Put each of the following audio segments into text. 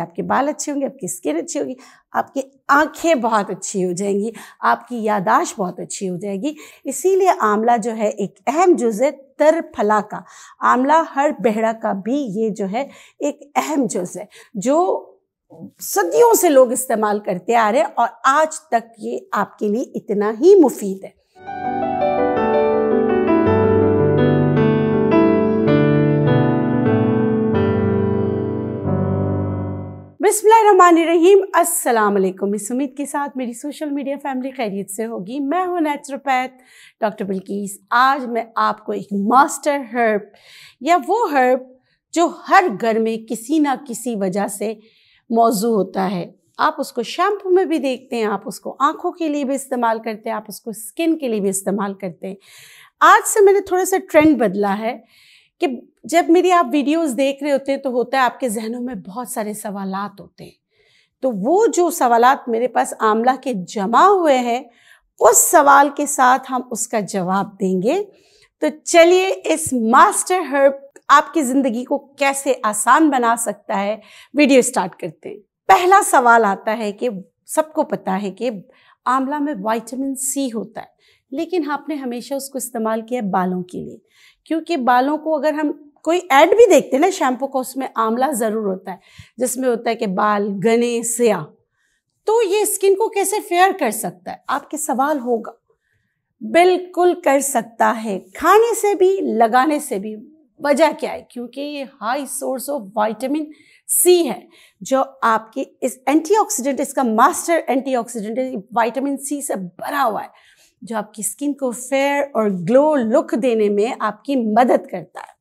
आपके बाल अच्छे होंगे आपकी स्किन अच्छी होगी आपकी आंखें बहुत अच्छी हो जाएंगी आपकी यादाश्त बहुत अच्छी हो जाएगी इसीलिए आंवला जो है एक अहम जुज़ है तर फला का आंवला हर बेहड़ा का भी ये जो है एक अहम जुज़ है जो सदियों से लोग इस्तेमाल करते आ रहे हैं और आज तक ये आपके लिए इतना ही मुफीद है बिस्मिल्लाहिर्रहमानिर्रहीम अस्सलाम वालेकुम इस उम्मीद के साथ मेरी सोशल मीडिया फैमिली खैरियत से होगी मैं हूँ नेचुरोपैथ डॉक्टर बिल्कीस आज मैं आपको एक मास्टर हर्ब या वो हर्ब जो हर घर में किसी ना किसी वजह से मौजू होता है आप उसको शैम्पू में भी देखते हैं आप उसको आँखों के लिए भी इस्तेमाल करते हैं आप उसको स्किन के लिए भी इस्तेमाल करते हैं आज से मैंने थोड़ा सा ट्रेंड बदला है कि जब मेरी आप वीडियोस देख रहे होते हैं तो होता है आपके जहनों में बहुत सारे सवाल होते हैं तो वो जो सवाल मेरे पास आमला के जमा हुए हैं उस सवाल के साथ हम उसका जवाब देंगे तो चलिए इस मास्टर हर्ब आपकी ज़िंदगी को कैसे आसान बना सकता है वीडियो स्टार्ट करते हैं पहला सवाल आता है कि सबको पता है कि आंवला में विटामिन सी होता है लेकिन आपने हमेशा उसको इस्तेमाल किया बालों के लिए क्योंकि बालों को अगर हम कोई ऐड भी देखते हैं ना शैम्पू का उसमें आंवला ज़रूर होता है जिसमें होता है कि बाल गने स्याह तो ये स्किन को कैसे फेयर कर सकता है आपके सवाल होगा बिल्कुल कर सकता है खाने से भी लगाने से भी वजह क्या है क्योंकि ये high source of vitamin C है जो आपकी इस एंटीऑक्सीडेंट इसका मास्टर एंटीऑक्सीडेंट है विटामिन सी से भरा हुआ है जो आपकी स्किन को फेयर और ग्लो लुक देने में आपकी मदद करता है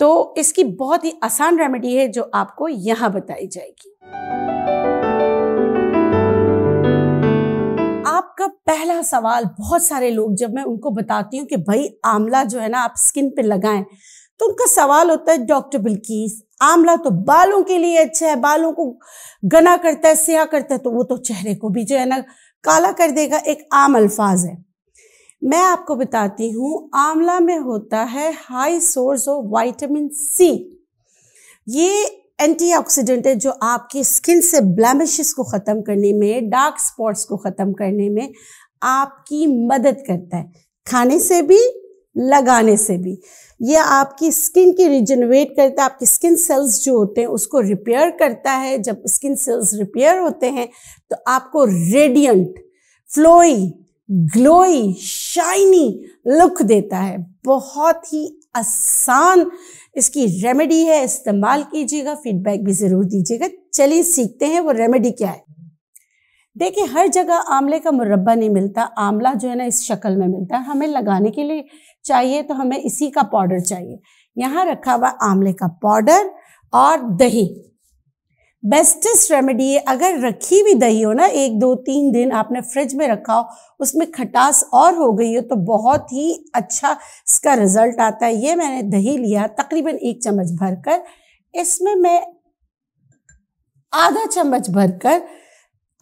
तो इसकी बहुत ही आसान रेमेडी है जो आपको यहाँ बताई जाएगी आपका पहला सवाल बहुत सारे लोग जब मैं उनको बताती हूँ कि भाई आंवला जो है ना आप स्किन पे लगाएं तो उनका सवाल होता है डॉक्टर बिल्कीस आंवला तो बालों के लिए अच्छा है बालों को गना करता है स्याह करता है तो वो तो चेहरे को भी जो है ना काला कर देगा एक आम अल्फाज है मैं आपको बताती हूँ आंवला में होता है high source of vitamin C ये एंटीऑक्सीडेंट है जो आपकी स्किन से ब्लैमिशेस को ख़त्म करने में डार्क स्पॉट्स को ख़त्म करने में आपकी मदद करता है खाने से भी लगाने से भी यह आपकी स्किन की रिजनरेट करता है आपकी स्किन सेल्स जो होते हैं उसको रिपेयर करता है जब स्किन सेल्स रिपेयर होते हैं तो आपको radiant flowy glowy shiny look देता है बहुत ही आसान इसकी रेमेडी है इस्तेमाल कीजिएगा फीडबैक भी ज़रूर दीजिएगा चलिए सीखते हैं वो रेमेडी क्या है देखिए हर जगह आंवले का मुरब्बा नहीं मिलता आंवला जो है ना इस शक्ल में मिलता है हमें लगाने के लिए चाहिए तो हमें इसी का पाउडर चाहिए यहाँ रखा हुआ आंवले का पाउडर और दही बेस्टेस्ट रेमेडी है अगर रखी हुई दही हो ना एक दो तीन दिन आपने फ्रिज में रखा हो उसमें खटास और हो गई हो तो बहुत ही अच्छा इसका रिजल्ट आता है ये मैंने दही लिया तकरीबन एक चम्मच भरकर इसमें मैं आधा चम्मच भरकर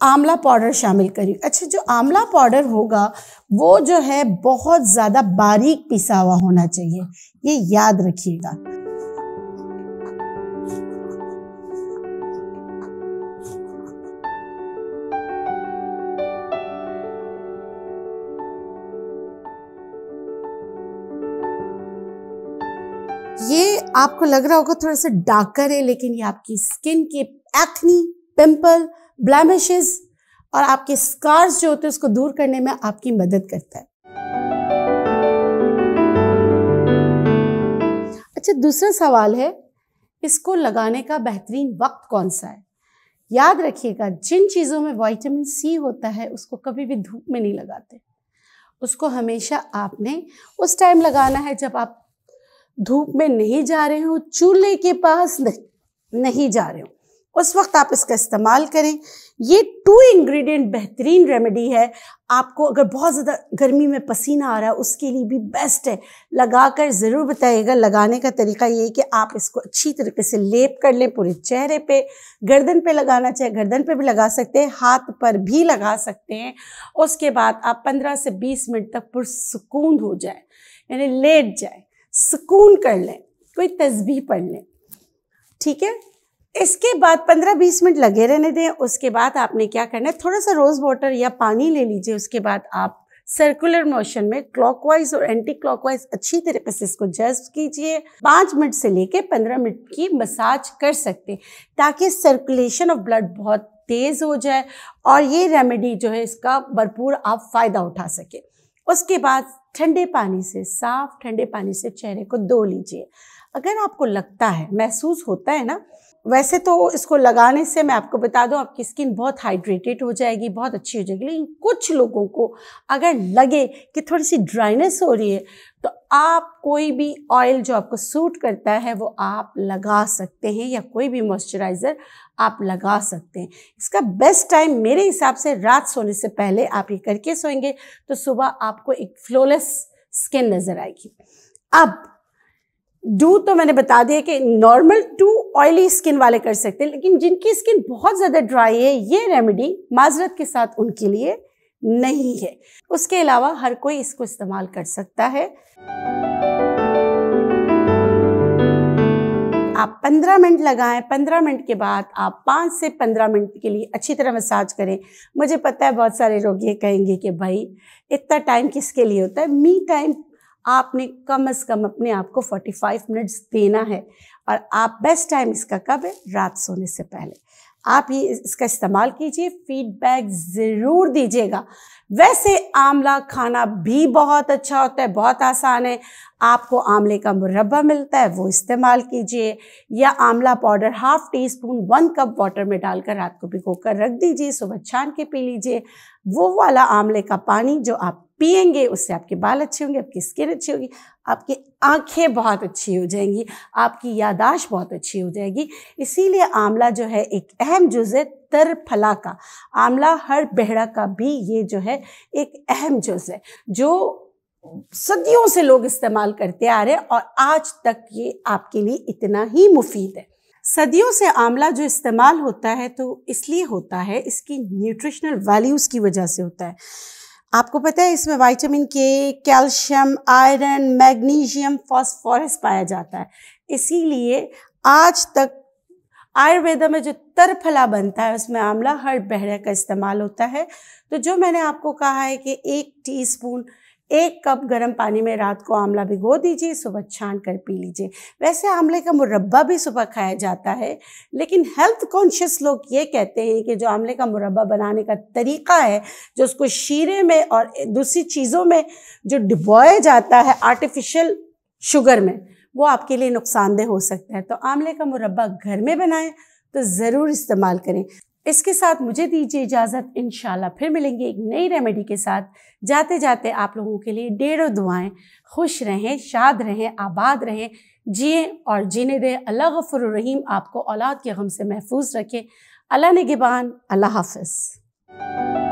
आंवला पाउडर शामिल करी अच्छा जो आंवला पाउडर होगा वो जो है बहुत ज़्यादा बारीक पिसा हुआ होना चाहिए ये याद रखिएगा ये आपको लग रहा होगा थोड़ा सा डार्कर है लेकिन ये आपकी स्किन के एक्नी पिंपल ब्लैमिशेज और आपके स्कार्स जो होते हैं उसको दूर करने में आपकी मदद करता है अच्छा दूसरा सवाल है इसको लगाने का बेहतरीन वक्त कौन सा है याद रखिएगा जिन चीज़ों में विटामिन सी होता है उसको कभी भी धूप में नहीं लगाते उसको हमेशा आपने उस टाइम लगाना है जब आप धूप में नहीं जा रहे हो चूल्हे के पास नहीं जा रहे हो उस वक्त आप इसका इस्तेमाल करें ये टू इंग्रेडिएंट बेहतरीन रेमेडी है आपको अगर बहुत ज़्यादा गर्मी में पसीना आ रहा है उसके लिए भी बेस्ट है लगा कर ज़रूर बताइएगा लगाने का तरीका ये है कि आप इसको अच्छी तरीके से लेप कर लें पूरे चेहरे पे गर्दन पे लगाना चाहे गर्दन पे भी लगा सकते हैं हाथ पर भी लगा सकते हैं उसके बाद आप पंद्रह से बीस मिनट तक पुरसकून हो जाए यानी लेट जाए सुकून कर लें कोई तस्वीर पढ़ लें ठीक है इसके बाद 15-20 मिनट लगे रहने दें उसके बाद आपने क्या करना है थोड़ा सा रोज़ वाटर या पानी ले लीजिए उसके बाद आप सर्कुलर मोशन में क्लॉकवाइज और एंटी क्लॉकवाइज अच्छी तरीके से इसको जस्ट कीजिए पाँच मिनट से लेके पंद्रह मिनट की मसाज कर सकते ताकि सर्कुलेशन ऑफ ब्लड बहुत तेज़ हो जाए और ये रेमेडी जो है इसका भरपूर आप फ़ायदा उठा सके उसके बाद ठंडे पानी से साफ ठंडे पानी से चेहरे को धो लीजिए अगर आपको लगता है महसूस होता है ना वैसे तो इसको लगाने से मैं आपको बता दूं आपकी स्किन बहुत हाइड्रेटेड हो जाएगी बहुत अच्छी हो जाएगी लेकिन कुछ लोगों को अगर लगे कि थोड़ी सी ड्राइनेस हो रही है तो आप कोई भी ऑयल जो आपको सूट करता है वो आप लगा सकते हैं या कोई भी मॉइस्चराइज़र आप लगा सकते हैं इसका बेस्ट टाइम मेरे हिसाब से रात सोने से पहले आप ये करके सोएंगे तो सुबह आपको एक फ्लोलेस स्किन नज़र आएगी अब डू तो मैंने बता दिया कि नॉर्मल टू ऑयली स्किन वाले कर सकते हैं लेकिन जिनकी स्किन बहुत ज़्यादा ड्राई है ये रेमेडी माजरत के साथ उनके लिए नहीं है उसके अलावा हर कोई इसको इस्तेमाल कर सकता है आप 15 मिनट लगाएं 15 मिनट के बाद आप 5 से 15 मिनट के लिए अच्छी तरह मसाज करें मुझे पता है बहुत सारे रोगी कहेंगे कि भाई इतना टाइम किसके लिए होता है मी टाइम आपने कम से कम अपने आप को 45 मिनट्स देना है और आप बेस्ट टाइम इसका कब है रात सोने से पहले आप ये इसका इस्तेमाल कीजिए फीडबैक ज़रूर दीजिएगा वैसे आंवला खाना भी बहुत अच्छा होता है बहुत आसान है आपको आंवले का मुरबा मिलता है वो इस्तेमाल कीजिए या आंवला powder half teaspoon one cup water में डालकर रात को भिगो कर रख दीजिए सुबह छान के पी लीजिए वो वाला आंवले का पानी जो आप पियेंगे उससे आपके बाल अच्छे होंगे आपकी स्किन अच्छी होगी आपकी आंखें बहुत अच्छी हो जाएंगी आपकी यादाश्त बहुत अच्छी हो जाएगी इसीलिए आंवला जो है एक अहम जुज़ है तर फला का आंवला हर बेहड़ा का भी ये जो है एक अहम जुज़ है जो सदियों से लोग इस्तेमाल करते आ रहे हैं और आज तक ये आपके लिए इतना ही मुफीद है सदियों से आंवला जो इस्तेमाल होता है तो इसलिए होता है इसकी न्यूट्रिशनल वैल्यूज़ की वजह से होता है आपको पता है इसमें विटामिन के कैल्शियम आयरन मैग्नीशियम फॉस्फोरस पाया जाता है इसीलिए आज तक आयुर्वेदा में जो तरफला बनता है उसमें आंवला हर बहरा का इस्तेमाल होता है तो जो मैंने आपको कहा है कि एक टीस्पून एक कप गर्म पानी में रात को आंवला भिगो दीजिए सुबह छान कर पी लीजिए वैसे आंवले का मुरब्बा भी सुबह खाया जाता है लेकिन हेल्थ कॉन्शियस लोग ये कहते हैं कि जो आंवले का मुरब्बा बनाने का तरीका है जो उसको शीरे में और दूसरी चीज़ों में जो डिबोया जाता है आर्टिफिशियल शुगर में वो आपके लिए नुकसानदेह हो सकता है तो आंवले का मुरब्बा घर में बनाएं तो ज़रूर इस्तेमाल करें इसके साथ मुझे दीजिए इजाज़त इन फिर मिलेंगे एक नई रेमेडी के साथ जाते जाते आप लोगों के लिए डेढ़ों दुआएं खुश रहें शाद रहें आबाद रहें जिए और जीने दें अल्लाह रहीम आपको औलाद के गम से महफूज रखें अल्लाह गिबान अल्लाह हाफ